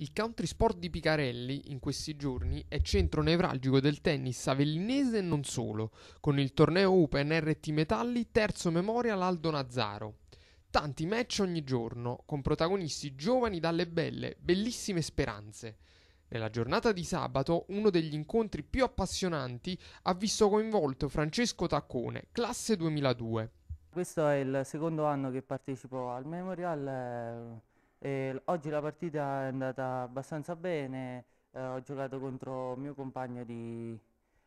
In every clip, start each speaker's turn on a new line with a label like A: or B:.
A: Il country sport di Picarelli in questi giorni è centro nevralgico del tennis avellinese e non solo, con il torneo Open RT Metalli terzo memorial Aldo Nazzaro. Tanti match ogni giorno, con protagonisti giovani dalle belle, bellissime speranze. Nella giornata di sabato, uno degli incontri più appassionanti ha visto coinvolto Francesco Taccone, classe 2002. Questo è il
B: secondo anno che partecipo al Memorial. Eh... E oggi la partita è andata abbastanza bene, eh, ho giocato contro il mio compagno di,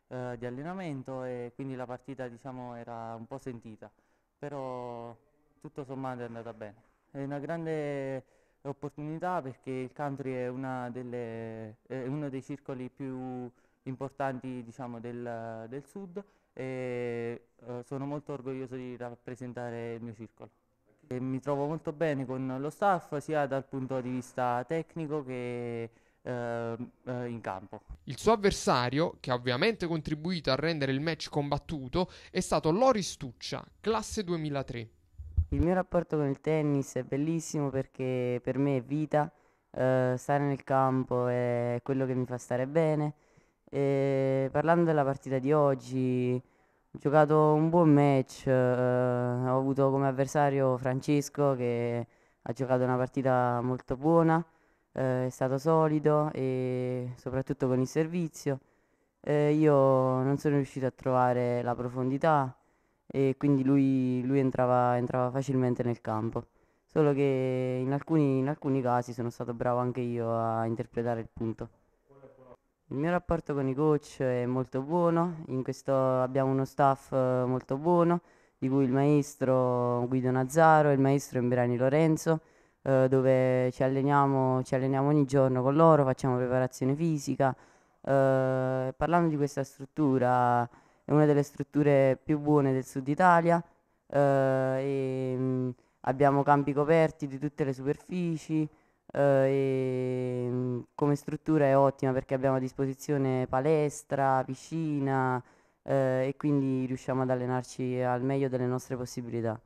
B: eh, di, allenamento e quindi la partita diciamo, era un po' sentita, però tutto sommato è andata bene. È una grande opportunità perché il country è, delle, è uno dei circoli più importanti diciamo, del, del, sud e eh, sono molto orgoglioso di rappresentare il mio circolo. E mi trovo molto bene con lo staff sia dal punto di vista tecnico
A: che ehm, eh, in campo. Il suo avversario, che ha ovviamente contribuito a rendere il match combattuto, è stato Loris Tuccia, classe 2003.
C: Il mio rapporto con il tennis è bellissimo perché per me è vita, eh, stare nel campo è quello che mi fa stare bene. E parlando della partita di oggi, ho giocato un buon match, eh, ho avuto come avversario Francesco che ha giocato una partita molto buona, eh, è stato solido e soprattutto con il servizio. Eh, io non sono riuscito a trovare la profondità e quindi lui, lui entrava, entrava, facilmente nel campo. Solo che in alcuni, in alcuni casi sono stato bravo anche io a interpretare il punto. Il mio rapporto con i coach è molto buono, abbiamo uno staff eh, molto buono, di cui il maestro Guido Nazzaro e il maestro Imbrani Lorenzo, eh, dove ci alleniamo, ci alleniamo, ogni giorno con loro, facciamo preparazione fisica. Eh, parlando di questa struttura, è una delle strutture più buone del sud Italia, eh, e, mh, mm, abbiamo campi coperti di tutte le superfici, eh, e, mm, come struttura è ottima perché abbiamo a disposizione palestra, piscina eh, e quindi riusciamo ad allenarci al meglio delle nostre possibilità.